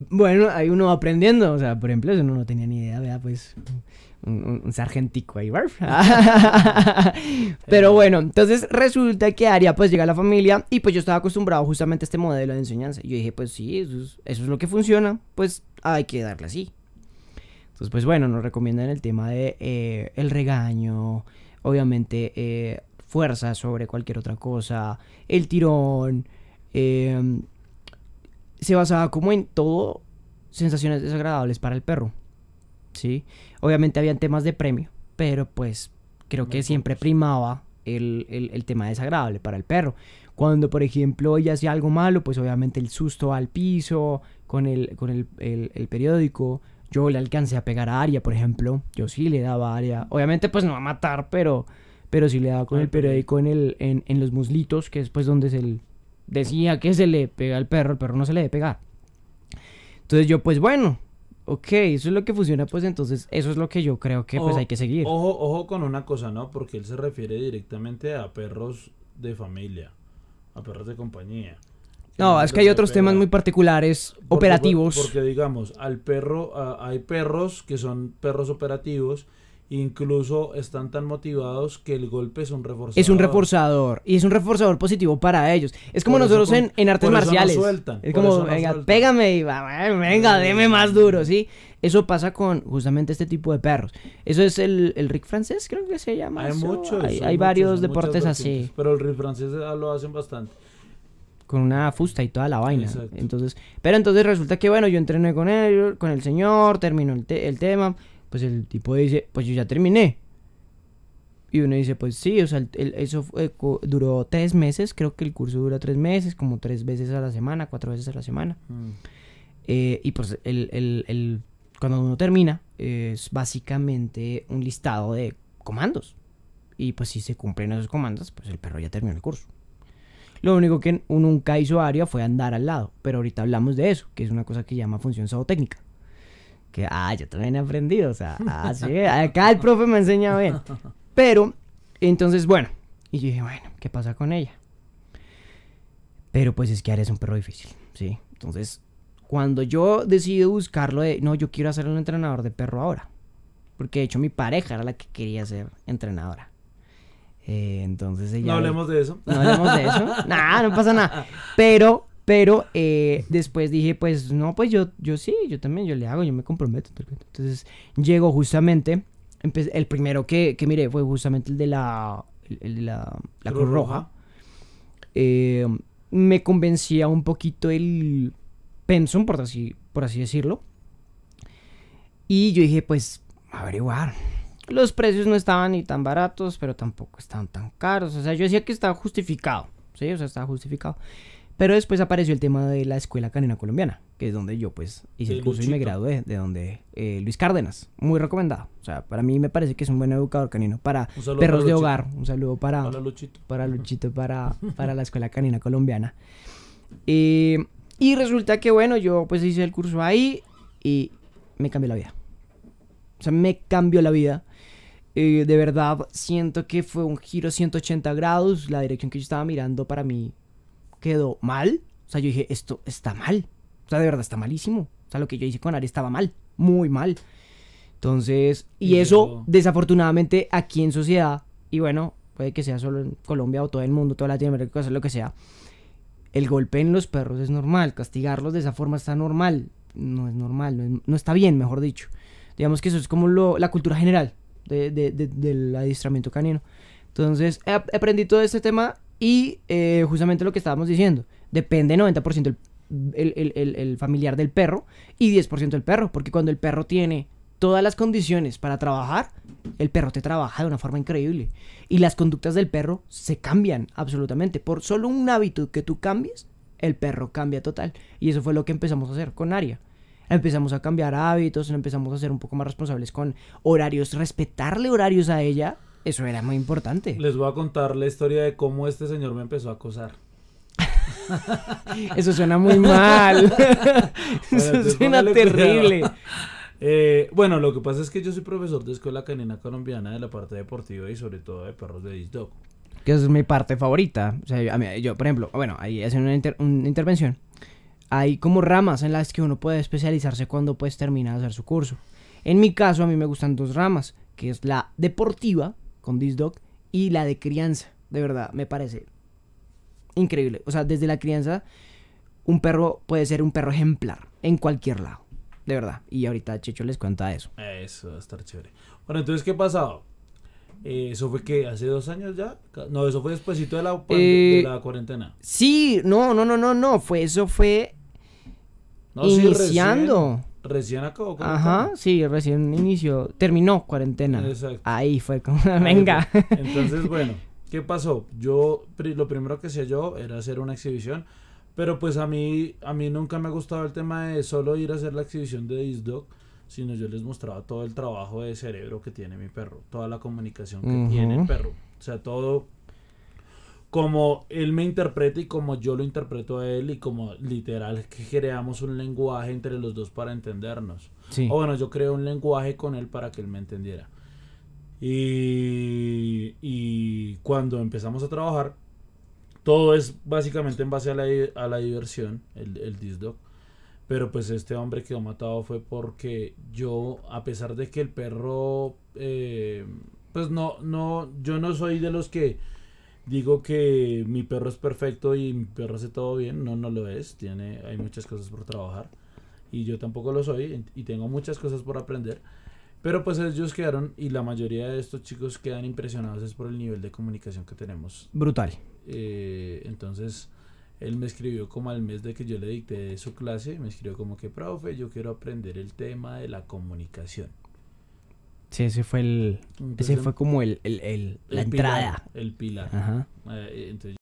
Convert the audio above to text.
Bueno, hay uno aprendiendo, o sea, por ejemplo, eso no, tenía ni idea, vea, Pues un, sargentico ahí, barf. Pero bueno, entonces resulta que Aria pues llega a la familia y pues yo estaba acostumbrado justamente a este modelo de enseñanza. Yo dije, pues sí, eso es, lo que funciona, pues hay que darle así. Entonces, pues bueno, nos recomiendan el tema de eh, el regaño, obviamente eh, fuerza sobre cualquier otra cosa, el tirón, eh, se basaba como en todo sensaciones desagradables para el perro. ¿Sí? Obviamente habían temas de premio, pero pues creo que siempre pues. primaba el, tema desagradable para el perro. Cuando, por ejemplo, ella hacía algo malo, pues obviamente el susto al piso, con el, con el, periódico, yo le alcancé a pegar a Aria, por ejemplo. Yo sí le daba a Aria. Obviamente, pues no a matar, pero, pero sí le daba con el periódico en, el, en, en los muslitos, que es pues donde es el, decía que se le pega al perro, el perro no se le debe pegar. Entonces yo, pues bueno, ok, eso es lo que funciona, pues entonces eso es lo que yo creo que pues hay que seguir. Ojo, ojo con una cosa, ¿no? Porque él se refiere directamente a perros de familia, a perros de compañía. No, es que hay otros temas muy particulares, operativos. Porque, digamos, al perro, hay perros que son perros operativos Incluso están tan motivados que el golpe es un reforzador. Es un reforzador. Y es un reforzador positivo para ellos. Es como nosotros en, artes marciales. es como, venga, pégame y venga, eh, deme más duro, ¿sí? Eso pasa con justamente este tipo de perros. Eso es el, Rick francés, creo que se llama. Hay Hay, varios deportes así. Pero el Rick francés ah, lo hacen bastante con una fusta y toda la vaina. Entonces, pero entonces resulta que bueno, yo entrené con él, con el señor, terminó el tema, pues el tipo dice, pues yo ya terminé. Y uno dice, pues sí, o sea, eso eh, duró tres meses, creo que el curso dura tres meses, como tres veces a la semana, cuatro veces a la semana. Mm. Eh, y pues el, el, cuando uno termina, es básicamente un listado de comandos. Y pues si se cumplen esos comandos, pues el perro ya terminó el curso. Lo único que nunca hizo Aria fue andar al lado, pero ahorita hablamos de eso, que es una cosa que llama función zootécnica que, ah, yo también he aprendido, o sea, ah, sí, acá el profe me enseña bien. Pero, entonces, bueno, y yo dije, bueno, ¿qué pasa con ella? Pero pues es que que es un perro difícil, ¿sí? Entonces, cuando yo decido buscarlo no, yo quiero hacer un entrenador de perro ahora. Porque de hecho mi pareja era la que quería ser entrenadora. Eh, entonces ella... No hablemos de eso. No hablemos de eso. nada, no pasa nada. Pero pero eh, después dije, pues no, pues yo, yo sí, yo también, yo le hago, yo me comprometo. Entonces llegó justamente, el primero que, que miré fue justamente el de la, la, Cruz Roja. Eh, me convencía un poquito el pensum, por así, por así decirlo. Y yo dije, pues, averiguar. Los precios no estaban ni tan baratos, pero tampoco estaban tan caros. O sea, yo decía que estaba justificado. Sí, o sea, estaba justificado. Pero después apareció el tema de la Escuela Canina Colombiana, que es donde yo pues hice el, curso y me gradué, de donde eh, Luis Cárdenas, muy recomendado. O sea, para mí me parece que es un buen educador canino para perros de hogar. Un saludo para, para Luchito, para, para, la Escuela Canina Colombiana. Eh, y resulta que bueno, yo pues hice el curso ahí y me cambió la vida. O sea, me cambió la vida. Eh, de verdad, siento que fue un giro 180 grados. La dirección que yo estaba mirando para mí quedó mal. O sea, yo dije, esto está mal. O sea, de verdad está malísimo. O sea, lo que yo hice con Ari estaba mal, muy mal. Entonces, y, eso desafortunadamente aquí en sociedad, y bueno, puede que sea solo en Colombia o todo el mundo, toda Latinoamérica, lo que sea, el golpe en los perros es normal, castigarlos de esa forma está normal, no es normal, no, está bien, mejor dicho. Digamos que eso es como la cultura general del adiestramiento canino. Entonces, aprendí todo este tema y eh, justamente lo que estábamos diciendo, depende 90% el, el, familiar del perro y 10% el perro, porque cuando el perro tiene todas las condiciones para trabajar, el perro te trabaja de una forma increíble. Y las conductas del perro se cambian absolutamente. Por solo un hábito que tú cambies, el perro cambia total. Y eso fue lo que empezamos a hacer con Aria. Empezamos a cambiar hábitos, empezamos a ser un poco más responsables con horarios, respetarle horarios a ella eso era muy importante. Les voy a contar la historia de cómo este señor me empezó a acosar. Eso suena muy mal. Eso suena terrible. Eh, bueno, lo que pasa es que yo soy profesor de Escuela Canina Colombiana de la parte deportiva y sobre todo de perros de Dog. Que es mi parte favorita. O sea, yo, por ejemplo, bueno, ahí hacen una, una intervención. Hay como ramas en las que uno puede especializarse cuando pues termina de hacer su curso. En mi caso, a mí me gustan dos ramas, que es la deportiva con This Dog y la de crianza, de verdad, me parece increíble. O sea, desde la crianza, un perro puede ser un perro ejemplar en cualquier lado, de verdad. Y ahorita Checho les cuenta eso. Eso va a estar chévere. Bueno, entonces, ¿qué ha pasado? Eh, eso fue que hace dos años ya. No, eso fue después de la, pues, de eh, la cuarentena. Sí, no, no, no, no, no. Fue, eso fue no, iniciando. Recién acabó. Ajá, sí, recién inició. Terminó cuarentena. Exacto. Ahí fue como, venga. Entonces, bueno, ¿qué pasó? Yo, lo primero que hice yo era hacer una exhibición, pero pues a mí, a mí nunca me ha gustado el tema de solo ir a hacer la exhibición de Dog, sino yo les mostraba todo el trabajo de cerebro que tiene mi perro, toda la comunicación que tiene el perro. O sea, todo como él me interpreta y como yo lo interpreto a él y como literal que creamos un lenguaje entre los dos para entendernos. Sí. O bueno, yo creo un lenguaje con él para que él me entendiera. Y, y cuando empezamos a trabajar, todo es básicamente en base a la, diversión, el, el disdog. Pero pues este hombre quedó matado fue porque yo, a pesar de que el perro, eh, pues no, no, yo no soy de los que digo que mi perro es perfecto y mi perro hace todo bien, no, no lo es, tiene, hay muchas cosas por trabajar y yo tampoco lo soy y tengo muchas cosas por aprender. Pero pues ellos quedaron y la mayoría de estos chicos quedan impresionados es por el nivel de comunicación que tenemos. Brutal. Eh, entonces él me escribió como al mes de que yo le dicté su clase, me escribió como que, profe, yo quiero aprender el tema de la comunicación. Sí, ese fue el. ese fue como el, el, el la entrada. el pilar. Ajá. Eh, entonces